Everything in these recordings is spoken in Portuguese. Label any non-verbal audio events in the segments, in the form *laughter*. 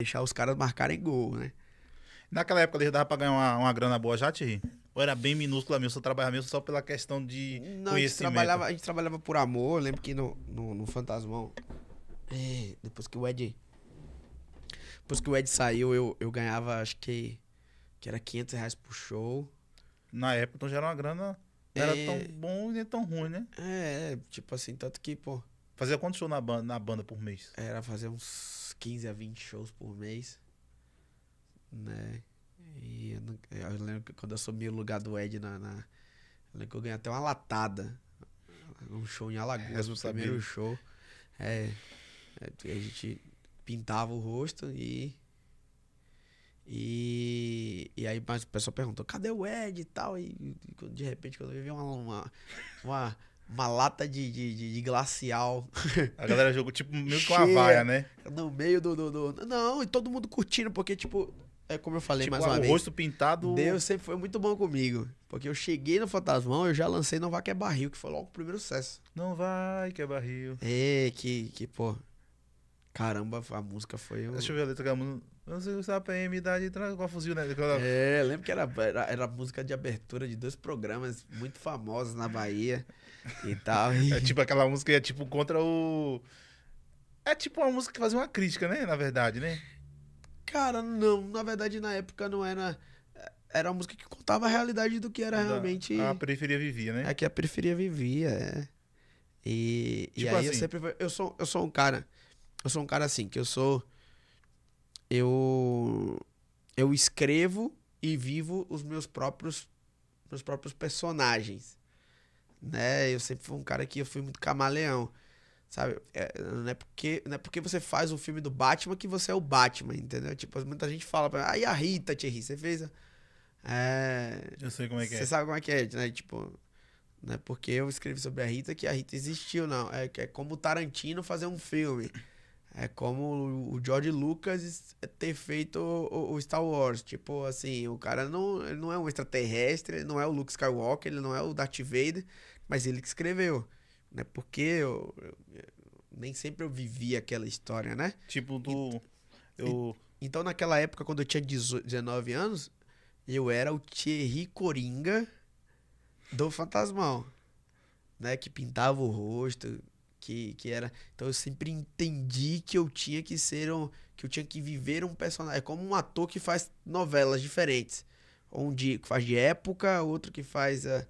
deixar os caras marcarem gol, né? Naquela época eles dava pra ganhar uma, uma grana boa já, Thierry? Ou era bem minúscula mesmo, só trabalhava mesmo só pela questão de não, conhecimento? A gente trabalhava, a gente trabalhava por amor, eu lembro que no, no, no Fantasmão, é, depois que o Ed... Depois que o Ed saiu, eu, eu ganhava, acho que, que era 500 reais por show. Na época, então já era uma grana... Não é, era tão bom nem tão ruim, né? É, tipo assim, tanto que, pô... Fazia quantos shows na banda, na banda por mês? Era fazer uns 15 a 20 shows por mês. Né? E eu, não, eu lembro que quando eu assumi o lugar do Ed na. na eu lembro que eu ganhei até uma latada. Um show em Alagoas, é, o primeiro show. É, é a gente pintava o rosto e. E, e aí mas o pessoal perguntou, cadê o Ed e tal? E, e de repente, quando eu vi uma, uma, uma uma lata de, de, de, de glacial. *laughs* A galera jogou tipo meio com a vaia, né? No meio do, do, do, Não, e todo mundo curtindo, porque, tipo, é como eu falei tipo, mais uma o vez. O rosto pintado. Deus sempre foi muito bom comigo. Porque eu cheguei no Fantasmão, eu já lancei Não Vai Que é Barril, que foi logo o primeiro sucesso. Não vai que é barril. É, que, que, pô. Caramba, a música foi. Um... Deixa eu ver a letra da música. Não sei PM, idade, com a fuzil, né? É, lembro que era, era, era música de abertura de dois programas muito famosos na Bahia e tal. E... É tipo aquela música, é tipo contra o. É tipo uma música que fazia uma crítica, né? Na verdade, né? Cara, não. Na verdade, na época não era. Era uma música que contava a realidade do que era da, realmente. A periferia vivia, né? É que a periferia vivia, é. E, tipo e aí assim. eu sempre. Eu sou, eu sou um cara eu sou um cara assim, que eu sou. Eu. Eu escrevo e vivo os meus próprios. Meus próprios personagens. Né? Eu sempre fui um cara que eu fui muito camaleão. Sabe? É, não, é porque, não é porque você faz um filme do Batman que você é o Batman, entendeu? Tipo, muita gente fala pra mim, ah, e a Rita, Thierry, você fez. A... É... Eu sei como é que é. Você sabe como é que é, né? Tipo, não é porque eu escrevi sobre a Rita que a Rita existiu, não. É, é como o Tarantino fazer um filme. É como o George Lucas ter feito o, Star Wars. Tipo, assim, o cara não, ele não é um extraterrestre, ele não é o Luke Skywalker, ele não é o Darth Vader, mas ele que escreveu. Né? Porque eu, eu, nem sempre eu vivi aquela história, né? Tipo do... E, então, eu... então, naquela época, quando eu tinha 19 anos, eu era o Thierry Coringa do Fantasmão, né? Que pintava o rosto, que, que era. Então eu sempre entendi que eu tinha que ser um, que eu tinha que viver um personagem, é como um ator que faz novelas diferentes, um de, que faz de época, outro que faz é,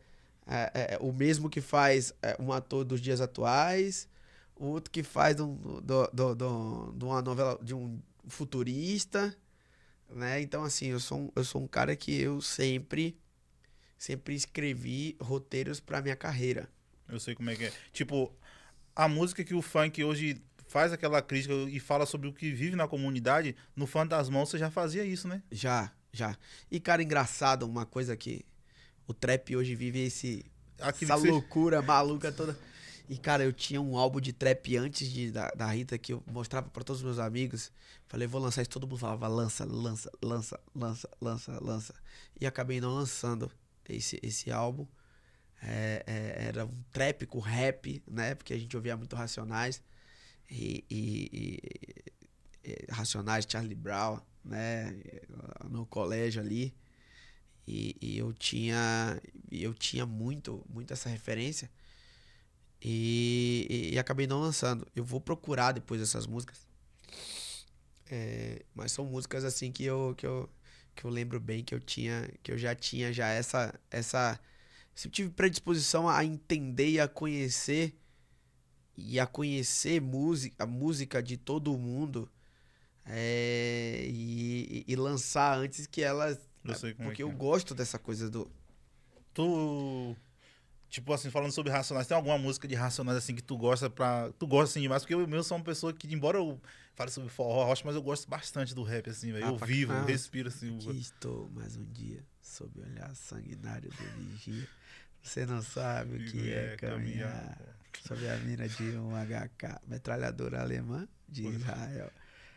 é, o mesmo que faz um ator dos dias atuais, outro que faz do, do, do, do, de uma novela de um futurista, né? Então assim, eu sou um, eu sou um cara que eu sempre sempre escrevi roteiros para minha carreira. Eu sei como é que é. Tipo, a música que o funk hoje faz aquela crítica e fala sobre o que vive na comunidade, no mãos você já fazia isso, né? Já, já. E, cara, engraçado, uma coisa que o trap hoje vive é esse, essa loucura maluca toda. E, cara, eu tinha um álbum de trap antes de, da, da Rita que eu mostrava para todos os meus amigos. Falei, vou lançar isso. Todo mundo falava, lança, lança, lança, lança, lança, lança. E acabei não lançando esse, esse álbum é, é, era um trap com rap, né? Porque a gente ouvia muito Racionais. E, e, e Racionais, Charlie Brown, né? No colégio ali. E, e, eu tinha eu tinha muito muito essa referência e, e, e, acabei não lançando eu vou procurar depois essas músicas é, mas são músicas assim que eu, que eu que eu lembro bem que eu tinha que eu já tinha já essa essa Sempre tive predisposição a entender e a conhecer e a conhecer música, a música de todo mundo é, e, e, lançar antes que ela. Eu sei como é porque é que é. eu gosto dessa coisa do. Tu. Tipo assim, falando sobre Racionais, tem alguma música de Racionais assim que tu gosta para Tu gosta assim demais? Porque eu mesmo sou uma pessoa que, embora eu fale sobre forró, rocha, mas eu gosto bastante do rap, assim, velho. Ah, eu vivo, eu respiro assim. estou mais um dia sob o olhar sanguinário do vigia. Você não sabe o que é, é caminhar, caminhar sob a mina de um HK, metralhadora alemã de é. Israel.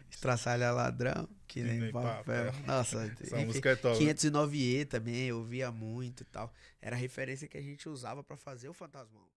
Estraçalha ladrão, que nem, nem papel. papel. Nossa, *laughs* é 509E também, eu via muito e tal. Era a referência que a gente usava para fazer o Fantasmão.